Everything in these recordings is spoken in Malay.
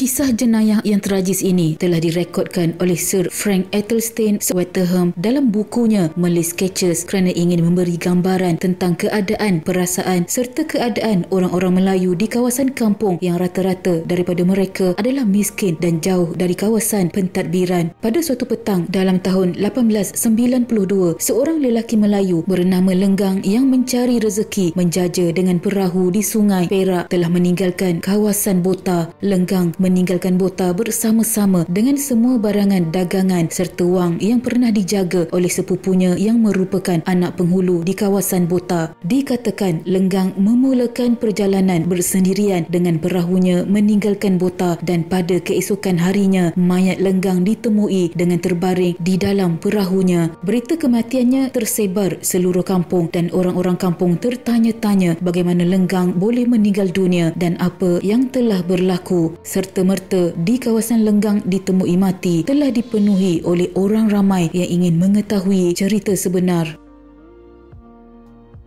Kisah jenayah yang tragis ini telah direkodkan oleh Sir Frank Athelstan Swetterham dalam bukunya Malay Sketches kerana ingin memberi gambaran tentang keadaan, perasaan serta keadaan orang-orang Melayu di kawasan kampung yang rata-rata daripada mereka adalah miskin dan jauh dari kawasan pentadbiran. Pada suatu petang dalam tahun 1892, seorang lelaki Melayu bernama Lenggang yang mencari rezeki menjaja dengan perahu di sungai Perak telah meninggalkan kawasan Bota. Lenggang meninggalkan Bota bersama-sama dengan semua barangan dagangan serta wang yang pernah dijaga oleh sepupunya yang merupakan anak penghulu di kawasan Bota. Dikatakan Lenggang memulakan perjalanan bersendirian dengan perahunya meninggalkan Bota dan pada keesokan harinya mayat Lenggang ditemui dengan terbaring di dalam perahunya. Berita kematiannya tersebar seluruh kampung dan orang-orang kampung tertanya-tanya bagaimana Lenggang boleh meninggal dunia dan apa yang telah berlaku serta serta-merta di kawasan lenggang ditemui mati telah dipenuhi oleh orang ramai yang ingin mengetahui cerita sebenar.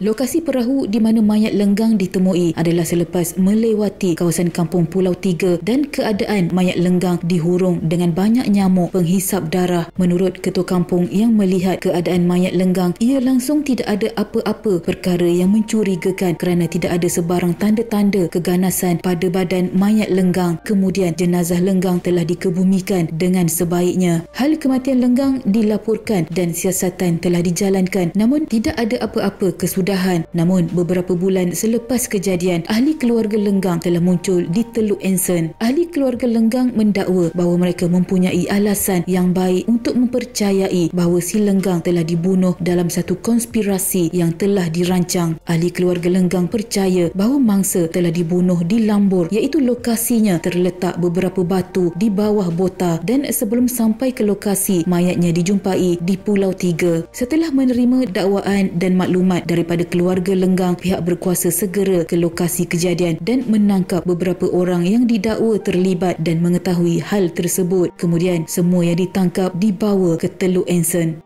Lokasi perahu di mana mayat lenggang ditemui adalah selepas melewati kawasan kampung Pulau Tiga dan keadaan mayat lenggang dihurung dengan banyak nyamuk penghisap darah. Menurut ketua kampung yang melihat keadaan mayat lenggang, ia langsung tidak ada apa-apa perkara yang mencurigakan kerana tidak ada sebarang tanda-tanda keganasan pada badan mayat lenggang. Kemudian jenazah lenggang telah dikebumikan dengan sebaiknya. Hal kematian lenggang dilaporkan dan siasatan telah dijalankan namun tidak ada apa-apa kesudahan pendedahan. Namun, beberapa bulan selepas kejadian, ahli keluarga lenggang telah muncul di Teluk Anson. Ahli keluarga lenggang mendakwa bahawa mereka mempunyai alasan yang baik untuk mempercayai bahawa si lenggang telah dibunuh dalam satu konspirasi yang telah dirancang. Ahli keluarga lenggang percaya bahawa mangsa telah dibunuh di Lambor iaitu lokasinya terletak beberapa batu di bawah bota dan sebelum sampai ke lokasi mayatnya dijumpai di Pulau Tiga. Setelah menerima dakwaan dan maklumat daripada kepada keluarga lenggang pihak berkuasa segera ke lokasi kejadian dan menangkap beberapa orang yang didakwa terlibat dan mengetahui hal tersebut. Kemudian semua yang ditangkap dibawa ke Teluk Ensen.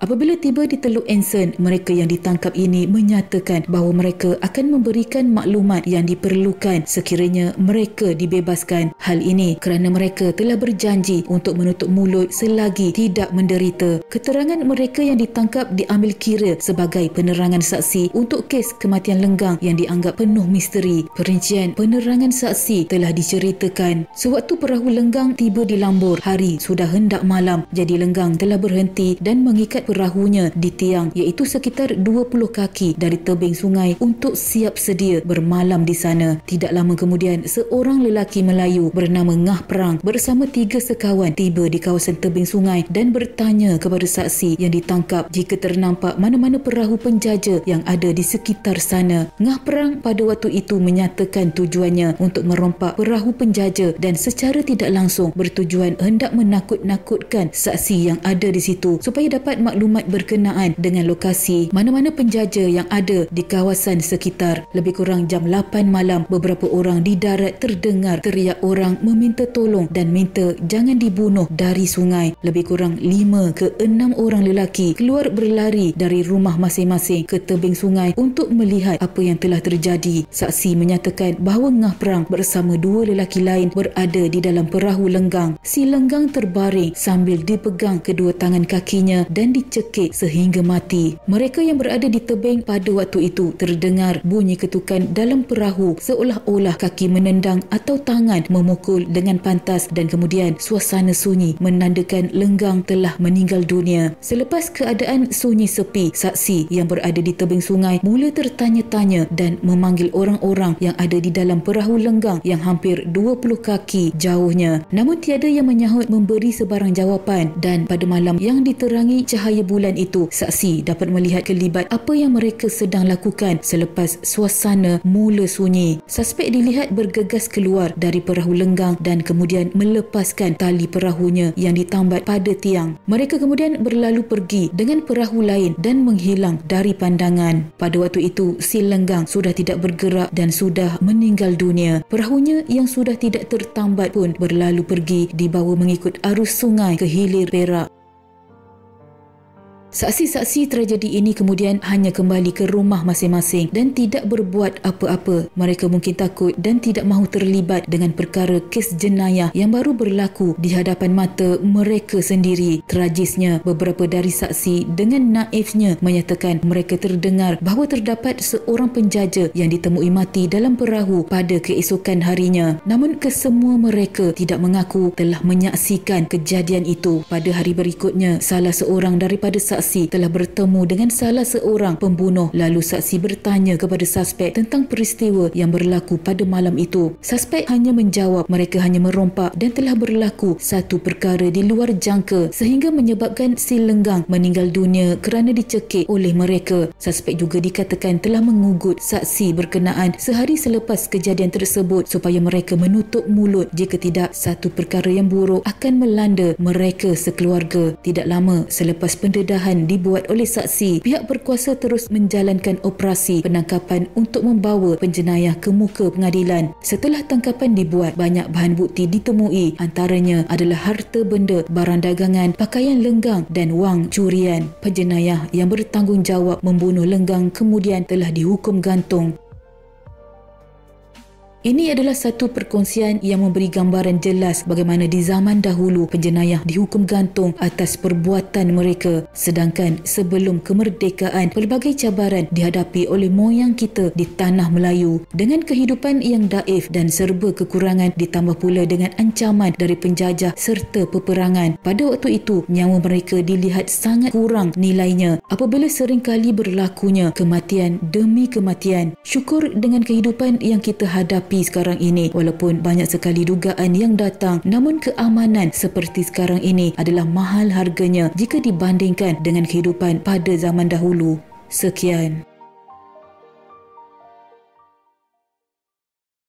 Apabila tiba di Teluk Anson, mereka yang ditangkap ini menyatakan bahawa mereka akan memberikan maklumat yang diperlukan sekiranya mereka dibebaskan. Hal ini kerana mereka telah berjanji untuk menutup mulut selagi tidak menderita. Keterangan mereka yang ditangkap diambil kira sebagai penerangan saksi untuk kes kematian lenggang yang dianggap penuh misteri. Perincian penerangan saksi telah diceritakan. Sewaktu perahu lenggang tiba di Lambor, hari sudah hendak malam. Jadi lenggang telah berhenti dan mengikat perahunya di tiang iaitu sekitar 20 kaki dari tebing sungai untuk siap sedia bermalam di sana. Tidak lama kemudian, seorang lelaki Melayu bernama Ngah Perang bersama tiga sekawan tiba di kawasan tebing sungai dan bertanya kepada saksi yang ditangkap jika ternampak mana-mana perahu penjaja yang ada di sekitar sana. Ngah Perang pada waktu itu menyatakan tujuannya untuk merompak perahu penjaja dan secara tidak langsung bertujuan hendak menakut-nakutkan saksi yang ada di situ supaya dapat maklumat maklumat berkenaan dengan lokasi mana-mana penjaja yang ada di kawasan sekitar. Lebih kurang jam 8 malam, beberapa orang di darat terdengar teriak orang meminta tolong dan minta jangan dibunuh dari sungai. Lebih kurang 5 ke 6 orang lelaki keluar berlari dari rumah masing-masing ke tebing sungai untuk melihat apa yang telah terjadi. Saksi menyatakan bahawa Ngah Perang bersama dua lelaki lain berada di dalam perahu lenggang. Si lenggang terbaring sambil dipegang kedua tangan kakinya dan di cekik sehingga mati. Mereka yang berada di tebing pada waktu itu terdengar bunyi ketukan dalam perahu seolah-olah kaki menendang atau tangan memukul dengan pantas dan kemudian suasana sunyi menandakan lenggang telah meninggal dunia. Selepas keadaan sunyi sepi, saksi yang berada di tebing sungai mula tertanya-tanya dan memanggil orang-orang yang ada di dalam perahu lenggang yang hampir 20 kaki jauhnya. Namun tiada yang menyahut memberi sebarang jawapan dan pada malam yang diterangi cahaya cahaya bulan itu, saksi dapat melihat kelibat apa yang mereka sedang lakukan selepas suasana mula sunyi. Suspek dilihat bergegas keluar dari perahu lenggang dan kemudian melepaskan tali perahunya yang ditambat pada tiang. Mereka kemudian berlalu pergi dengan perahu lain dan menghilang dari pandangan. Pada waktu itu, si lenggang sudah tidak bergerak dan sudah meninggal dunia. Perahunya yang sudah tidak tertambat pun berlalu pergi di bawah mengikut arus sungai ke hilir Perak. Saksi-saksi tragedi ini kemudian hanya kembali ke rumah masing-masing dan tidak berbuat apa-apa. Mereka mungkin takut dan tidak mahu terlibat dengan perkara kes jenayah yang baru berlaku di hadapan mata mereka sendiri. Tragisnya, beberapa dari saksi dengan naifnya menyatakan mereka terdengar bahawa terdapat seorang penjaja yang ditemui mati dalam perahu pada keesokan harinya. Namun kesemua mereka tidak mengaku telah menyaksikan kejadian itu. Pada hari berikutnya, salah seorang daripada saksi saksi telah bertemu dengan salah seorang pembunuh lalu saksi bertanya kepada suspek tentang peristiwa yang berlaku pada malam itu. Suspek hanya menjawab mereka hanya merompak dan telah berlaku satu perkara di luar jangka sehingga menyebabkan si lenggang meninggal dunia kerana dicekik oleh mereka. Suspek juga dikatakan telah mengugut saksi berkenaan sehari selepas kejadian tersebut supaya mereka menutup mulut jika tidak satu perkara yang buruk akan melanda mereka sekeluarga. Tidak lama selepas pendedahan tuduhan dibuat oleh saksi, pihak berkuasa terus menjalankan operasi penangkapan untuk membawa penjenayah ke muka pengadilan. Setelah tangkapan dibuat, banyak bahan bukti ditemui antaranya adalah harta benda, barang dagangan, pakaian lenggang dan wang curian. Penjenayah yang bertanggungjawab membunuh lenggang kemudian telah dihukum gantung. Ini adalah satu perkongsian yang memberi gambaran jelas bagaimana di zaman dahulu penjenayah dihukum gantung atas perbuatan mereka. Sedangkan sebelum kemerdekaan, pelbagai cabaran dihadapi oleh moyang kita di tanah Melayu. Dengan kehidupan yang daif dan serba kekurangan ditambah pula dengan ancaman dari penjajah serta peperangan. Pada waktu itu, nyawa mereka dilihat sangat kurang nilainya apabila seringkali berlakunya kematian demi kematian. Syukur dengan kehidupan yang kita hadapi api sekarang ini. Walaupun banyak sekali dugaan yang datang, namun keamanan seperti sekarang ini adalah mahal harganya jika dibandingkan dengan kehidupan pada zaman dahulu. Sekian.